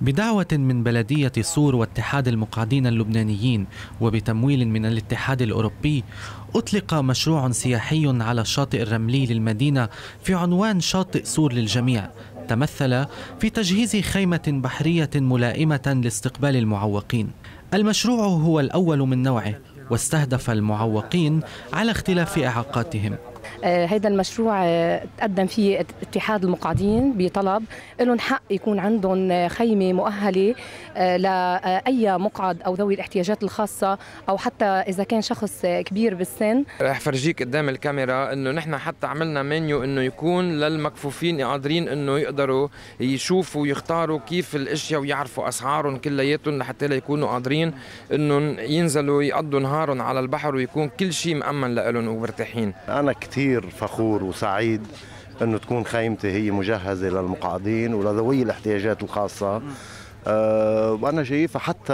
بدعوة من بلدية صور واتحاد المقعدين اللبنانيين وبتمويل من الاتحاد الأوروبي أطلق مشروع سياحي على الشاطئ الرملي للمدينة في عنوان شاطئ صور للجميع تمثل في تجهيز خيمة بحرية ملائمة لاستقبال المعوقين المشروع هو الأول من نوعه واستهدف المعوقين على اختلاف إعاقاتهم هذا آه، المشروع آه، تقدم فيه اتحاد المقعدين بطلب لهم حق يكون عندهم آه، خيمه مؤهله لاي مقعد او ذوي الاحتياجات الخاصه او حتى اذا كان شخص كبير بالسن رح فرجيك قدام الكاميرا انه نحن حتى عملنا منيو انه يكون للمكفوفين قادرين انه يقدروا يشوفوا ويختاروا كيف الاشياء ويعرفوا اسعارهم كلياتهم لحتى لا يكونوا قادرين انهم ينزلوا يقضوا نهارهم على البحر ويكون كل شيء مامن لهم ومرتاحين انا كثير كثير فخور وسعيد انه تكون خيمتي هي مجهزه للمقعدين ولذوي الاحتياجات الخاصه أه وانا شايفها حتى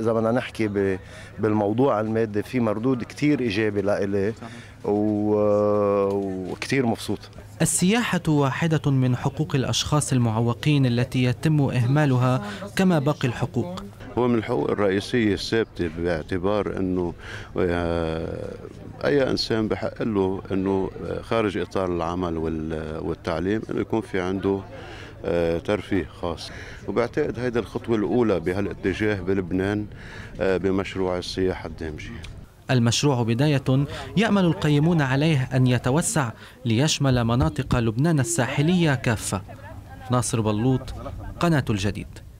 اذا بدنا نحكي بالموضوع المادي في مردود كثير ايجابي لإلي وكثير مبسوط السياحة واحدة من حقوق الأشخاص المعوقين التي يتم إهمالها كما باقي الحقوق هو من الحقوق الرئيسية الثابتة باعتبار أنه آه، أي إنسان بحق له أنه آه، خارج إطار العمل والتعليم أنه يكون في عنده آه، ترفيه خاص وبعتقد هيدا الخطوة الأولى بهالاتجاه بلبنان بمشروع السياحة الدامجية المشروع بداية يأمل القيمون عليه أن يتوسع ليشمل مناطق لبنان الساحلية كافة ناصر بلوط قناة الجديد